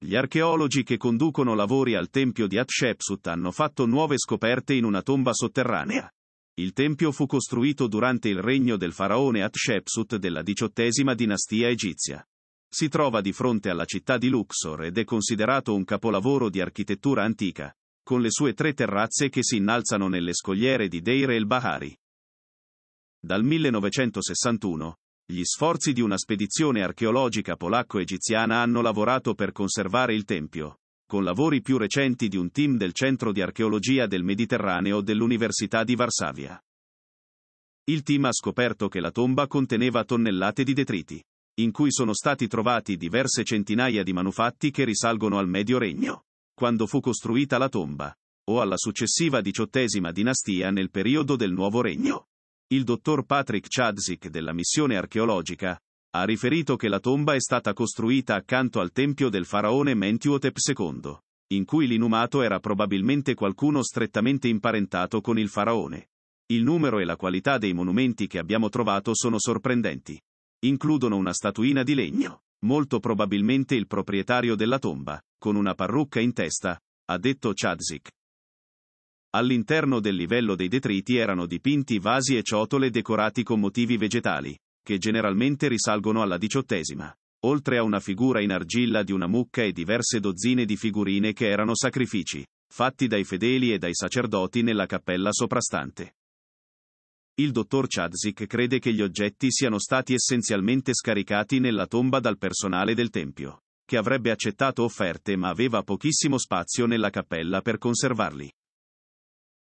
Gli archeologi che conducono lavori al tempio di Hatshepsut hanno fatto nuove scoperte in una tomba sotterranea. Il tempio fu costruito durante il regno del faraone Hatshepsut della diciottesima dinastia egizia. Si trova di fronte alla città di Luxor ed è considerato un capolavoro di architettura antica, con le sue tre terrazze che si innalzano nelle scogliere di Deir el-Bahari. Dal 1961, gli sforzi di una spedizione archeologica polacco-egiziana hanno lavorato per conservare il tempio, con lavori più recenti di un team del Centro di Archeologia del Mediterraneo dell'Università di Varsavia. Il team ha scoperto che la tomba conteneva tonnellate di detriti, in cui sono stati trovati diverse centinaia di manufatti che risalgono al Medio Regno, quando fu costruita la tomba, o alla successiva diciottesima dinastia nel periodo del Nuovo Regno. Il dottor Patrick Chadzik della missione archeologica ha riferito che la tomba è stata costruita accanto al tempio del faraone Mentiotep II, in cui l'inumato era probabilmente qualcuno strettamente imparentato con il faraone. Il numero e la qualità dei monumenti che abbiamo trovato sono sorprendenti. Includono una statuina di legno, molto probabilmente il proprietario della tomba, con una parrucca in testa, ha detto Chadzik, All'interno del livello dei detriti erano dipinti vasi e ciotole decorati con motivi vegetali, che generalmente risalgono alla diciottesima. Oltre a una figura in argilla di una mucca e diverse dozzine di figurine che erano sacrifici, fatti dai fedeli e dai sacerdoti nella cappella soprastante. Il dottor Chadzik crede che gli oggetti siano stati essenzialmente scaricati nella tomba dal personale del tempio, che avrebbe accettato offerte ma aveva pochissimo spazio nella cappella per conservarli.